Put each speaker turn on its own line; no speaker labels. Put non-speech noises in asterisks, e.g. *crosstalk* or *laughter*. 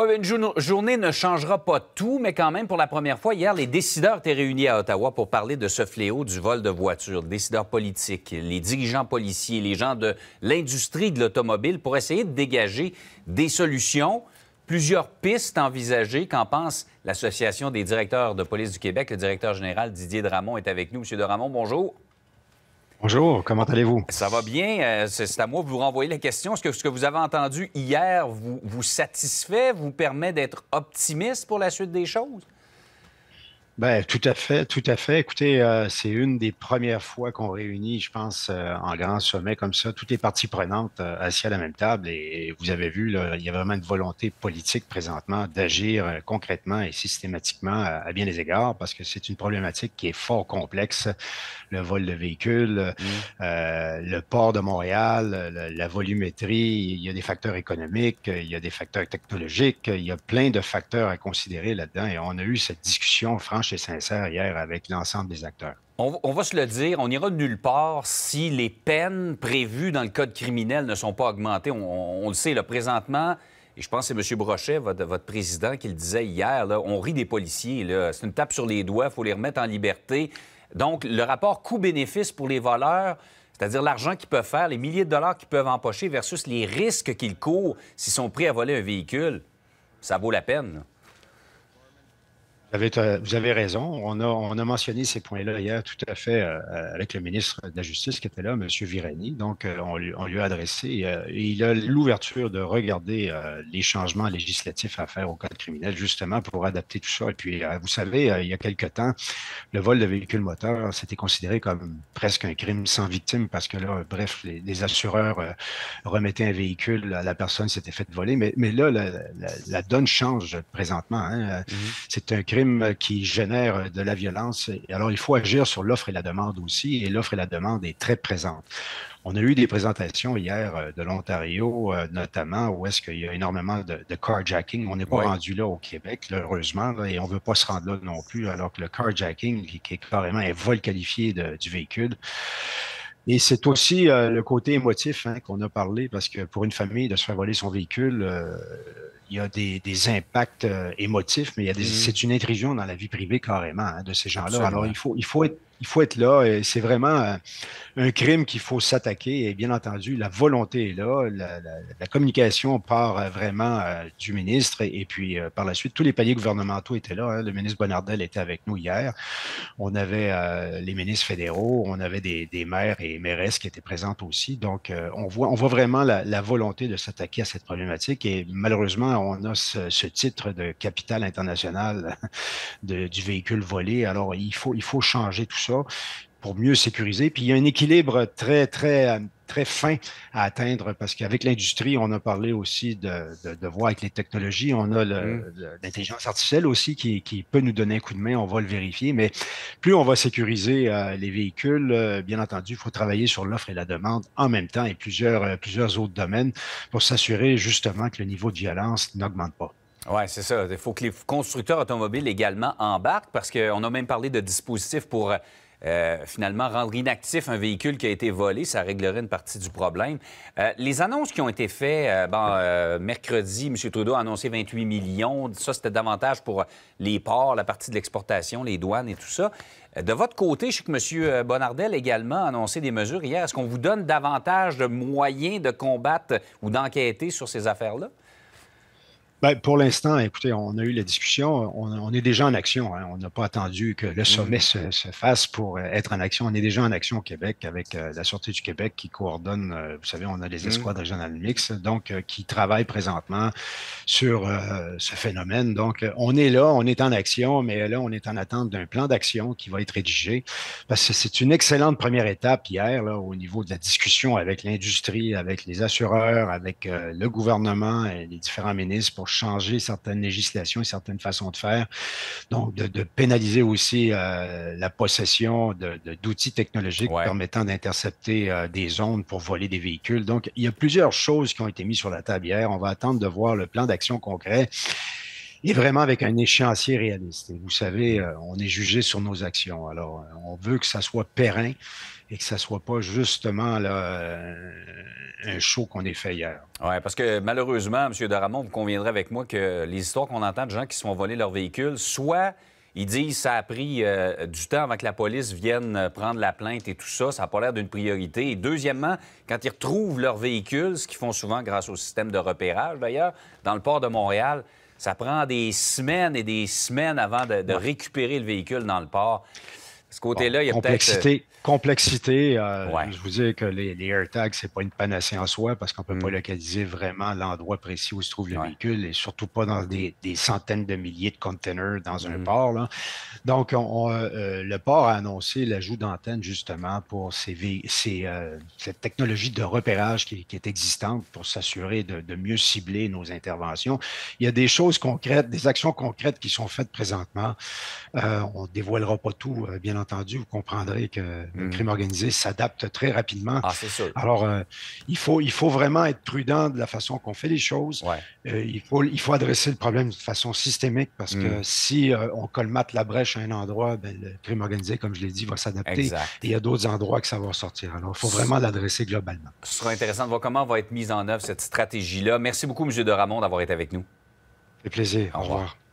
Oui, une journée ne changera pas tout, mais quand même, pour la première fois, hier, les décideurs étaient réunis à Ottawa pour parler de ce fléau du vol de voitures. Les décideurs politiques, les dirigeants policiers, les gens de l'industrie de l'automobile pour essayer de dégager des solutions, plusieurs pistes envisagées. Qu'en pense l'Association des directeurs de police du Québec? Le directeur général Didier Dramont est avec nous. Monsieur Dramont, bonjour.
Bonjour, comment allez-vous?
Ça va bien. Euh, c'est à moi de vous renvoyer la question. Est-ce que ce que vous avez entendu hier vous, vous satisfait, vous permet d'être optimiste pour la suite des choses?
Ben, tout à fait, tout à fait. Écoutez, euh, c'est une des premières fois qu'on réunit, je pense, euh, en grand sommet comme ça, toutes les parties prenantes euh, assis assises à la même table. Et, vous avez vu, il y a vraiment une volonté politique présentement d'agir concrètement et systématiquement à, bien des égards, parce que c'est une problématique qui est fort complexe. Le vol de véhicules, mmh. le port de Montréal, la, la volumétrie, il y a des facteurs économiques, il y a des facteurs technologiques, il y a plein de facteurs à considérer là-dedans. Et on a eu cette discussion franche sincère hier avec l'ensemble des acteurs.
On, va se le dire, on ira nulle part si les peines prévues dans le code criminel ne sont pas augmentées. On, le sait, présentement, et je pense que c'est M. Brochet, votre, président, qui le disait hier, on rit des policiers. C'est une tape sur les doigts, il faut les remettre en liberté. Donc, le rapport coût-bénéfice pour les voleurs, c'est-à-dire l'argent qu'ils peuvent faire, les milliers de dollars qu'ils peuvent empocher versus les risques qu'ils courent s'ils sont pris à voler un véhicule, ça vaut la peine.
Euh, vous avez, raison. On a, mentionné ces points-là hier tout à fait euh, avec le ministre de la Justice qui était là, M. Virani. Donc, euh, on, lui, a adressé. il a l'ouverture de regarder les changements législatifs à faire au code criminel, justement, pour adapter tout ça. Et puis, vous savez, il y a quelque temps, le vol de véhicules moteurs, c'était considéré comme presque un crime sans victime parce que là, bref, les, assureurs remettaient un véhicule la personne s'était fait voler. Mais, là, la, donne change présentement. Hein. Mmh. C'est un crime qui génère de la violence. Alors, il faut agir sur l'offre et la demande aussi, et l'offre et la demande est très présente. On a eu des présentations hier euh, de l'Ontario, euh, notamment, où est-ce qu'il y a énormément de, de carjacking. On n'est pas rendu là au Québec, heureusement, et on ne veut pas se rendre là non plus, alors que le carjacking, qui, qui est carrément un vol qualifié du véhicule, et c'est aussi euh, le côté émotif hein, qu'on a parlé, parce que pour une famille, de se faire voler son véhicule, il y a des, des impacts euh, émotifs, mais il mhm. c'est une intrusion dans la vie privée carrément hein, de ces gens-là. Alors il faut, il faut être, il faut être là. Et c'est vraiment euh, un crime qu'il faut s'attaquer. Et bien entendu, la volonté est là. La, communication part euh, vraiment du ministre et, puis par la suite tous les paliers gouvernementaux étaient là. Hein. Le ministre Bonnardel était avec nous hier. On avait les ministres fédéraux, on avait des, des, maires et mairesses qui étaient présentes aussi. Donc on voit, on voit vraiment la volonté de s'attaquer à cette problématique et malheureusement on a ce, titre de capitale internationale *laughs* du véhicule volé. Alors, il faut, il faut changer tout ça pour mieux sécuriser. Puis il y a un équilibre très, très euh, très fin à atteindre parce qu'avec l'industrie, on a parlé aussi de, voir avec les technologies, on a mm. l'intelligence artificielle aussi qui, peut nous donner un coup de main, on va le vérifier, mais plus on va sécuriser euh, les véhicules, euh, bien entendu, il faut travailler sur l'offre et la demande en même temps et plusieurs, euh, plusieurs autres domaines pour s'assurer justement que le niveau de violence n'augmente pas.
Oui, c'est ça. Il faut que les constructeurs automobiles également embarquent parce qu'on a même parlé de dispositifs pour euh, finalement, rendre inactif un véhicule qui a été volé, ça réglerait une partie du problème. Euh, les annonces qui ont été faites, euh, mercredi, M. Trudeau a annoncé 28 millions. Ça, c'était davantage pour les ports, la partie de l'exportation, les douanes et tout ça. De votre côté, je sais que M. Bonnardel également a annoncé des mesures hier. Est-ce qu'on vous donne davantage de moyens de combattre ou d'enquêter sur ces affaires-là?
Ben, pour l'instant, écoutez, on a eu la discussion, on, est déjà en action. Hein. On n'a pas attendu que le mhm. sommet se, fasse pour euh, être en action. On est déjà en action au Québec avec euh, la Sûreté du Québec qui coordonne, euh, vous savez, on a des mhm. escouades de régionales mixtes, donc qui travaillent présentement sur ce phénomène. Donc, on est là, on est en action, mais là, on est en attente d'un plan d'action qui va être rédigé parce que c'est une excellente première étape hier au niveau de la discussion avec l'industrie, avec les assureurs, avec le gouvernement et les différents ministres pour changer certaines législations et certaines façons de faire. Donc, de, pénaliser aussi euh, la possession d'outils technologiques permettant d'intercepter euh, des ondes pour voler des véhicules. Donc, il y a plusieurs choses qui ont été mises sur la table hier. On va attendre de voir le plan d'action concret et vraiment avec un échéancier réaliste. vous savez, mm. euh, on est jugé sur nos actions. Alors, on veut que ça soit pérenne et que ça soit pas justement là,
un show qu'on ait fait hier. Oui, parce que malheureusement, M. Daramon, vous conviendrez avec moi que les histoires qu'on entend de gens qui se font voler leur véhicule, soit ils disent ça a pris euh, du temps avant que la police vienne euh, prendre la plainte et tout ça, ça n'a pas l'air d'une priorité. deuxièmement, quand ils retrouvent leur véhicule, ce qu'ils font souvent grâce au système de repérage d'ailleurs, dans le port de Montréal, ça prend des semaines et des semaines avant de, récupérer le véhicule dans le port. Ce côté-là, il y a complexité,
euh, Complexité. Euh, je vous dis que les, les AirTags, ce n'est pas une panacée en soi parce qu'on ne peut pas mm. localiser vraiment l'endroit précis où se trouve le véhicule et surtout pas dans des, centaines de milliers de containers dans un mm. port. Donc, euh, le port a annoncé l'ajout d'antennes justement pour cette technologie de repérage qui, est existante pour s'assurer de, mieux cibler nos interventions. Il y a des choses concrètes, des actions concrètes qui sont faites présentement. on ne dévoilera pas tout, bien entendu, vous comprendrez que le mm. crime organisé s'adapte très rapidement. Ah, Alors, euh, il, faut, il faut vraiment être prudent de la façon qu'on fait les choses. Euh, il, faut, il faut adresser le problème de façon systémique parce que mm. si euh, on colmate la brèche à un endroit, ben, le crime organisé, comme je l'ai dit, va s'adapter. Et il y a d'autres endroits que ça va ressortir. Alors, il faut vraiment l'adresser globalement.
Ce sera intéressant de voir comment va être mise en œuvre cette stratégie-là. Merci beaucoup, M. De Ramon, d'avoir été avec nous.
C'est plaisir. Au, revoir.